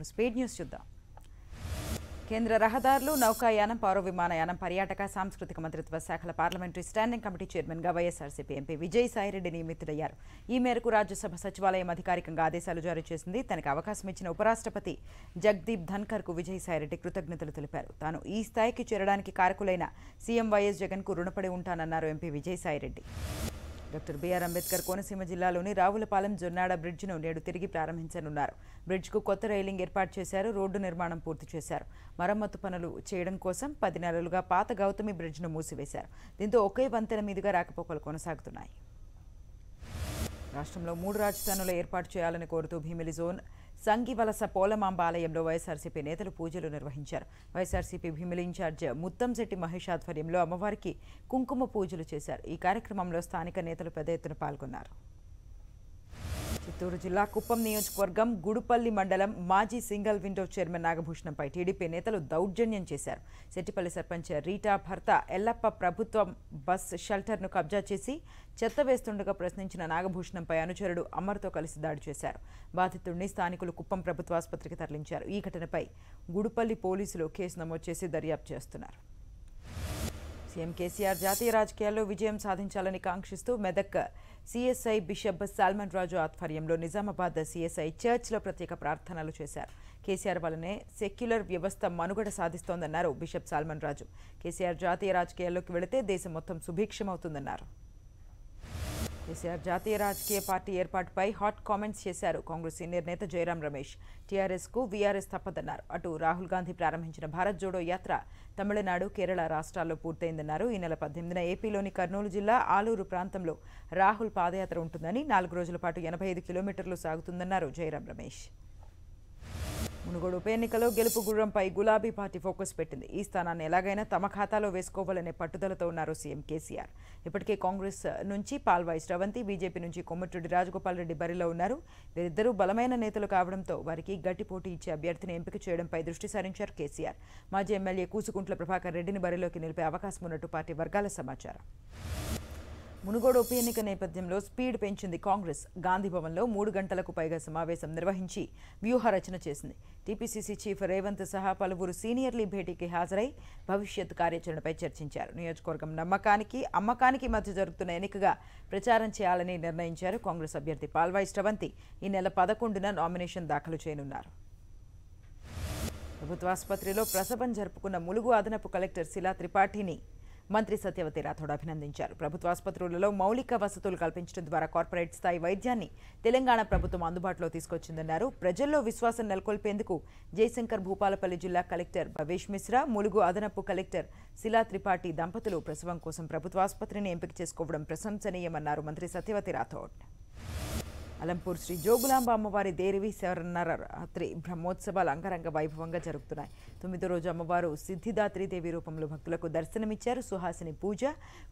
ఇప్పుడు speed news చూద్దాం కేంద్ర రహదారులు నౌకాయానం పౌర విమానయానం పర్యాటక సాంస్కృతిక మంత్రిత్వ శాఖల పార్లమెంటరీ స్టాండింగ్ కమిటీ చైర్మన్గా వైఎస్ఆర్సీపీ ఎంపీ విజయసాయిరెడ్డి నియమితుడయ్యారు ఈ మేరకు రాజ్యసభ సచివాలయం అధికారికంగా ఆదేశాలు జారీ చేసింది తనకు అవకాశం ఇచ్చిన ఉపరాష్ట్రపతి జగదీప్ ధన్కర్కు విజయసాయిరెడ్డి కృతజ్ఞతలు తెలిపారు తాను ఈ స్థాయికి చేరడానికి కారకులైన సీఎం వైఎస్ జగన్కు రుణపడి ఉంటానన్నారు MP Vijayasai Reddy doctor BR Ambedkar Konaseema జిల్లాలోని రావులపాలెం జొన్నాడ బ్రిడ్జ్ను నేడు తిరిగి ప్రారంభించనున్నారు బ్రిడ్జ్కు కొత్త రైలింగ్ ఏర్పాటు చేశారు రోడ్డు నిర్మాణం పూర్తి చేశారు మరమ్మతు పనులు చేయడం కోసం పది నెలలుగా పాత గౌతమి బ్రిడ్జ్ను మూసివేశారు దీంతో ఒకే వంతెన మీదుగా రాకపోకలు కొనసాగుతున్నాయి రాష్ట్రంలో మూడు రాజధానులు ఏర్పాటు చేయాలని కోరుతూ భీమిలి జోన్ సంగివలస పోలమాంబాలయంలో వైఎస్ఆర్సీపీ నేతలు పూజలు నిర్వహించారు వైఎస్ఆర్సీపీ భీమిలి ఇన్ఛార్జ్ ముత్తంశెట్టి మహేష్ ఆధ్వర్యంలో అమ్మవారికి కుంకుమ పూజలు చేశారు ఈ కార్యక్రమంలో స్థానిక నేతలు పెద్ద ఎత్తున పాల్గొన్నారు చిత్తూరు జిల్లా కుప్పం నియోజకవర్గం గుడుపల్లి మండలం మాజీ సింగిల్ విండో చైర్మన్ నాగభూషణంపై టీడీపీ నేతలు దౌర్జన్యం చేశారు సెట్టిపల్లి సర్పంచ్ రీటా భర్త ఎల్లప్ప ప్రభుత్వం బస్ షెల్టర్ను కబ్జా చేసి చెత్త వేస్తుండగా ప్రశ్నించిన నాగభూషణంపై అనుచరుడు అమర్తో కలిసి దాడి చేశారు బాధితుడిని స్థానికులు కుప్పం ప్రభుత్వ ఆసుపత్రికి తరలించారు ఈ ఘటనపై గుడుపల్లి పోలీసులు కేసు నమోదు చేసి దర్యాప్తు చేస్తున్నారు సీఎం కేసీఆర్ జాతీయ రాజకీయాల్లో విజయం సాధించాలని కాంక్షిస్తూ మెదక్ సిఎస్ఐ బిషప్ సల్మన్ రాజు ఆధ్వర్యంలో నిజామాబాద్ సిఎస్ఐ చర్చ్లో ప్రత్యేక ప్రార్థనలు చేశారు కేసీఆర్ వల్లనే సెక్యులర్ వ్యవస్థ మనుగడ సాధిస్తోందన్నారు బిషప్ సల్మన్ రాజు కేసీఆర్ జాతీయ రాజకీయాల్లోకి వెళితే దేశం మొత్తం సుభిక్షమవుతుందన్నారు కేసీఆర్ జాతీయ రాజకీయ పార్టీ ఏర్పాటుపై హాట్ కామెంట్స్ చేశారు కాంగ్రెస్ సీనియర్ నేత జయరాం రమేష్ టీఆర్ఎస్కు వీఆర్ఎస్ తప్పదన్నారు అటు రాహుల్ గాంధీ ప్రారంభించిన భారత్ జోడో యాత్ర తమిళనాడు కేరళ రాష్ట్రాల్లో పూర్తయిందన్నారు ఈ నెల పద్దెనిమిదిన ఏపీలోని కర్నూలు జిల్లా ఆలూరు ప్రాంతంలో రాహుల్ పాదయాత్ర ఉంటుందని నాలుగు రోజుల పాటు ఎనభై ఐదు కిలోమీటర్లు సాగుతుందన్నారు జయరాం రమేష్ మునుగోడు ఉప ఎన్నికలో గెలుపు గుర్రంపై గులాబీ పార్టీ ఫోకస్ పెట్టింది ఈ స్థానాన్ని ఎలాగైనా తమ ఖాతాలో వేసుకోవాలనే పట్టుదలతో ఉన్నారు సీఎం కేసీఆర్ ఇప్పటికే కాంగ్రెస్ నుంచి పాల్వాయి శ్రవంతి బీజేపీ నుంచి కొమ్మటిరెడ్డి రాజగోపాల్ రెడ్డి బరిలో ఉన్నారు వీరిద్దరూ బలమైన నేతలు కావడంతో వారికి గట్టి పోటీ ఇచ్చే అభ్యర్థిని ఎంపిక చేయడంపై దృష్టి సారించారు కేసీఆర్ మాజీ ఎమ్మెల్యే కూసుకుంట్ల ప్రభాకర్ రెడ్డిని బరిలోకి నిలిపే అవకాశం ఉన్నట్టు పార్టీ వర్గాల సమాచారం మునుగోడు ఉప ఎన్నిక నేపథ్యంలో స్పీడ్ పెంచింది కాంగ్రెస్ గాంధీభవన్లో మూడు గంటలకు పైగా సమావేశం నిర్వహించి వ్యూహ రచన చేసింది టీపీసీసీ చీఫ్ రేవంత్ సహా పలువురు సీనియర్లీ భేటీకి హాజరై భవిష్యత్ కార్యాచరణపై చర్చించారు నియోజకవర్గం నమ్మకానికి అమ్మకానికి మధ్య జరుగుతున్న ఎన్నికగా ప్రచారం చేయాలని నిర్ణయించారు కాంగ్రెస్ అభ్యర్థి పాల్వాయి శ్రవంతి ఈ నెల పదకొండున నామినేషన్ దాఖలు చేయనున్నారు ప్రభుత్వాసుపత్రిలో ప్రసవం జరుపుకున్న ములుగు అదనపు కలెక్టర్ శిలా త్రిపాఠిని మంత్రి సత్యవతి రాథోడ్ అభినందించారు ప్రభుత్వ ఆసుపత్రులలో మౌలిక వసతులు కల్పించడం ద్వారా కార్పొరేట్ స్థాయి వైద్యాన్ని తెలంగాణ ప్రభుత్వం అందుబాటులో తీసుకొచ్చిందన్నారు ప్రజల్లో విశ్వాసం నెలకొల్పేందుకు జయశంకర్ భూపాలపల్లి జిల్లా కలెక్టర్ భవేష్ మిశ్రా ములుగు అదనపు కలెక్టర్ శిలా త్రిపాఠి దంపతులు ప్రసవం కోసం ప్రభుత్వ ఆసుపత్రిని ఎంపిక చేసుకోవడం ప్రశంసనీయమన్నారు మంత్రి సత్యవతి రాథోడ్ అలంపూర్ శ్రీ జోగులాంబ అమ్మవారి దేరివి శరణర రాత్రి బ్రహ్మోత్సవాలు అంగరంగ వైభవంగా జరుగుతున్నాయి తొమ్మిదో రోజు అమ్మవారు సిద్ధిదాత్రి దేవి రూపంలో భక్తులకు దర్శనమిచ్చారు సుహాసిని పూజ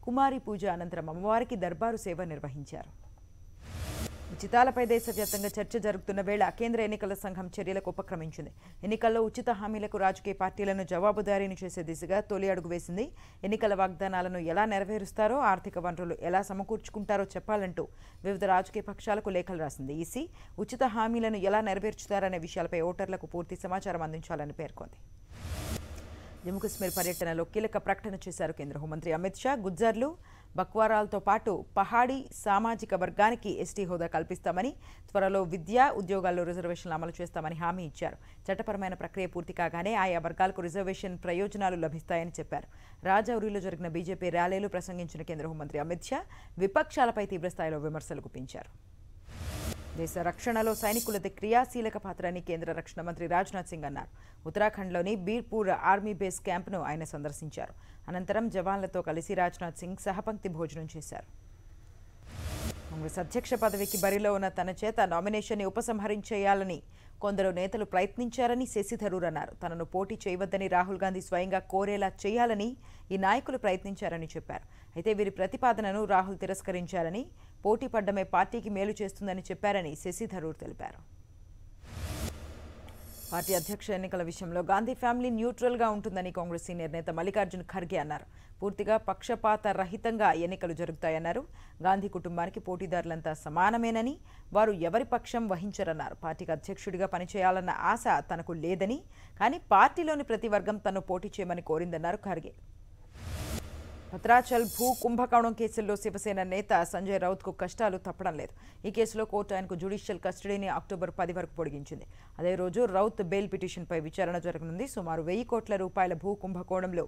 కుమారి పూజ అనంతరం అమ్మవారికి దర్బారు సేవ నిర్వహించారు ఉచితాలపై దేశవ్యాప్తంగా చర్చ జరుగుతున్న వేళ కేంద్ర ఎన్నికల సంఘం చర్యలకు ఉపక్రమించింది ఎన్నికల్లో ఉచిత హామీలకు రాజకీయ పార్టీలను జవాబుదారీని చేసే దిశగా తొలి అడుగు వేసింది ఎన్నికల వాగ్దానాలను ఎలా నెరవేరుస్తారో ఆర్థిక వనరులు ఎలా సమకూర్చుకుంటారో చెప్పాలంటూ వివిధ రాజకీయ పక్షాలకు లేఖలు రాసింది ఈసీ ఉచిత హామీలను ఎలా నెరవేర్చుతారనే విషయాలపై ఓటర్లకు పూర్తి సమాచారం అందించాలని పేర్కొంది జమ్మూ కశ్మీర్ పర్యటనలో కీలక ప్రకటన చేశారు కేంద్ర హోంమంత్రి అమిత్ షా గుజ్జర్లు బక్వారాలతో పాటు పహాడీ సామాజిక వర్గానికి ఎస్టీ హోదా కల్పిస్తామని త్వరలో విద్యా ఉద్యోగాల్లో రిజర్వేషన్లు అమలు చేస్తామని హామీ ఇచ్చారు చట్టపరమైన ప్రక్రియ పూర్తి కాగానే ఆయా వర్గాలకు రిజర్వేషన్ ప్రయోజనాలు లభిస్తాయని చెప్పారు రాజౌరిలో జరిగిన బీజేపీ ర్యాలీలు ప్రసంగించిన కేంద్ర హోంమంత్రి అమిత్ షా విపక్షాలపై తీవ్రస్థాయిలో విమర్శలు గుప్పించారు దేశ రక్షణలో సైనికులది క్రియాశీలక అని కేంద్ర రక్షణ మంత్రి రాజ్నాథ్ సింగ్ అన్నారు ఉత్తరాఖండ్లోని బీర్పూర్ ఆర్మీ బేస్ క్యాంప్ను ఆయన సందర్శించారు అనంతరం జవాన్లతో కలిసి రాజ్నాథ్ సింగ్ సహపంక్తి భోజనం చేశారు కాంగ్రెస్ అధ్యక్ష పదవికి బరిలో ఉన్న తన చేత నామినేషన్ని ఉపసంహరించేయాలని కొందరు నేతలు ప్రయత్నించారని శశిధరూర్ అన్నారు తనను పోటీ చేయవద్దని రాహుల్ గాంధీ స్వయంగా కోరేలా చేయాలని ఈ నాయకులు ప్రయత్నించారని చెప్పారు అయితే వీరి ప్రతిపాదనను రాహుల్ తిరస్కరించారని పోటీ పడ్డమే పార్టీకి మేలు చేస్తుందని చెప్పారని శశిధరూర్ తెలిపారు పార్టీ అధ్యక్ష ఎన్నికల విషయంలో గాంధీ ఫ్యామిలీ న్యూట్రల్ గా ఉంటుందని కాంగ్రెస్ సీనియర్ నేత మల్లికార్జున్ ఖర్గే అన్నారు పూర్తిగా పక్షపాత రహితంగా ఎన్నికలు జరుగుతాయన్నారు గాంధీ కుటుంబానికి పోటీదారులంతా సమానమేనని వారు ఎవరి పక్షం వహించరన్నారు పార్టీకి అధ్యక్షుడిగా పనిచేయాలన్న ఆశ తనకు లేదని కానీ పార్టీలోని ప్రతి వర్గం తను పోటీ చేయమని కోరిందన్నారు ఖర్గే భద్రాచల్ భూ కుంభకోణం కేసుల్లో శివసేన నేత సంజయ్ రౌత్కు కష్టాలు తప్పడం లేదు ఈ కేసులో కోర్టు ఆయనకు జ్యుడిషియల్ కస్టడీని అక్టోబర్ పది వరకు పొడిగించింది అదే రోజు రౌత్ బెయిల్ పిటిషన్పై విచారణ జరగనుంది సుమారు వెయ్యి కోట్ల రూపాయల భూ కుంభకోణంలో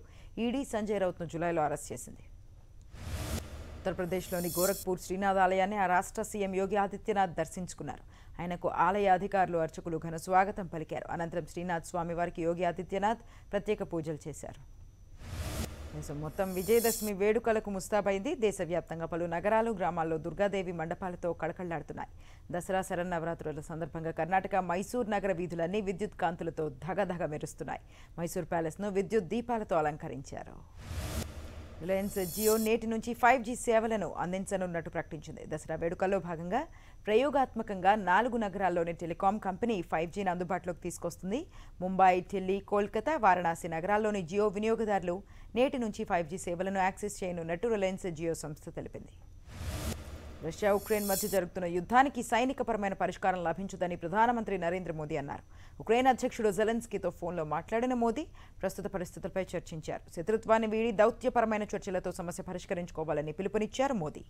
ఈడీ సంజయ్ రౌత్ను జులైలో అరెస్ట్ చేసింది ఉత్తరప్రదేశ్లోని గోరఖ్పూర్ శ్రీనాథ్ ఆలయాన్ని ఆ రాష్ట్ర సీఎం యోగి ఆదిత్యనాథ్ దర్శించుకున్నారు ఆయనకు ఆలయ అధికారులు అర్చకులు ఘన స్వాగతం పలికారు అనంతరం శ్రీనాథ్ స్వామివారికి యోగి ఆదిత్యనాథ్ ప్రత్యేక పూజలు చేశారు దేశం మొత్తం విజయదశమి వేడుకలకు ముస్తాబైంది దేశవ్యాప్తంగా పలు నగరాలు గ్రామాల్లో దుర్గాదేవి మండపాలతో కళకళ్లాడుతున్నాయి దసరా శరన్నవరాత్రుల సందర్భంగా కర్ణాటక మైసూర్ నగర వీధులన్నీ విద్యుత్ కాంతులతో ధగధగ మెరుస్తున్నాయి మైసూర్ ప్యాలెస్ను విద్యుత్ దీపాలతో అలంకరించారు రిలయన్స్ జియో నేటి నుంచి ఫైవ్ జీ సేవలను అందించనున్నట్టు ప్రకటించింది దసరా వేడుకల్లో భాగంగా ప్రయోగాత్మకంగా నాలుగు నగరాల్లోని టెలికాం కంపెనీ ఫైవ్ జీని అందుబాటులోకి తీసుకొస్తుంది ముంబై ఢిల్లీ కోల్కతా వారణాసి నగరాల్లోని జియో వినియోగదారులు నేటి నుంచి ఫైవ్ జీ సేవలను యాక్సెస్ చేయనున్నట్టు రిలయన్స్ జియో సంస్థ తెలిపింది రష్యా ఉక్రెయిన్ మధ్య జరుగుతున్న యుద్ధానికి సైనికపరమైన పరిష్కారం లభించదని ప్రధానమంత్రి నరేంద్ర మోదీ అన్నారు ఉక్రెయిన్ అధ్యక్షుడు జెలెన్స్కీతో ఫోన్లో మాట్లాడిన మోదీ ప్రస్తుత పరిస్థితులపై చర్చించారు శత్రుత్వాన్ని వీడి దౌత్యపరమైన చర్చలతో సమస్య పరిష్కరించుకోవాలని పిలుపునిచ్చారు మోదీ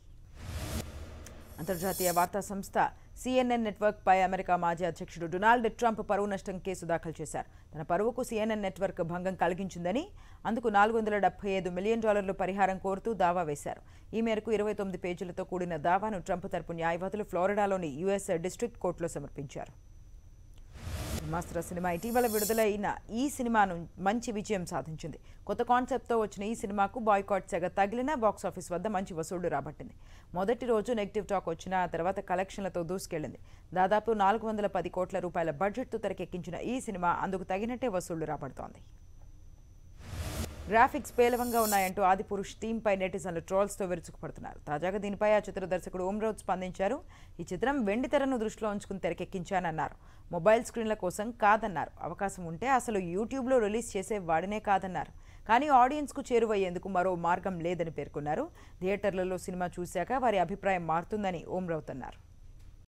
అంతర్జాతీయ వార్తా సంస్థ సిఎన్ఎన్ నెట్వర్క్పై అమెరికా మాజీ అధ్యక్షుడు డొనాల్డ్ ట్రంప్ పరువు నష్టం కేసు దాఖలు చేశారు తన పరువుకు సిఎన్ఎన్ నెట్వర్క్ భంగం కలిగించిందని అందుకు నాలుగు వందల డెబ్బై ఐదు మిలియన్ డాలర్లు పరిహారం కోరుతూ దావా వేశారు ఈ మేరకు ఇరవై తొమ్మిది పేజీలతో కూడిన దావాను ట్రంప్ తరపు న్యాయవాదులు ఫ్లోరిడాలోని యుఎస్ డిస్ట్రిక్ట్ కోర్టులో సమర్పించారు బ్రహ్మాస్త్ర సినిమా ఇటీవల విడుదలైన ఈ సినిమాను మంచి విజయం సాధించింది కొత్త కాన్సెప్ట్తో వచ్చిన ఈ సినిమాకు బాయ్కాట్ సెగ తగిలిన బాక్సాఫీస్ వద్ద మంచి వసూళ్లు రాబట్టింది మొదటి రోజు నెగిటివ్ టాక్ వచ్చిన తర్వాత కలెక్షన్లతో దూసుకెళ్లింది దాదాపు నాలుగు వందల పది కోట్ల రూపాయల బడ్జెట్తో తెరకెక్కించిన ఈ సినిమా అందుకు తగినట్టే వసూళ్లు రాబడుతోంది గ్రాఫిక్స్ పేలవంగా ఉన్నాయంటూ ఆదిపురుష్ పై నెటిజన్లు ట్రోల్స్తో విరుచుకుపడుతున్నారు తాజాగా దీనిపై ఆ చిత్ర దర్శకుడు ఓమ్రోజ్ స్పందించారు ఈ చిత్రం వెండి తెరను దృష్టిలో ఉంచుకుని తెరకెక్కించానన్నారు మొబైల్ స్క్రీన్ల కోసం కాదన్నారు అవకాశం ఉంటే అసలు యూట్యూబ్లో రిలీజ్ చేసే వాడినే కాదన్నారు కానీ ఆడియన్స్కు చేరువయ్యేందుకు మరో మార్గం లేదని పేర్కొన్నారు థియేటర్లలో సినిమా చూశాక వారి అభిప్రాయం మారుతుందని ఓమ్రౌత్ అన్నారు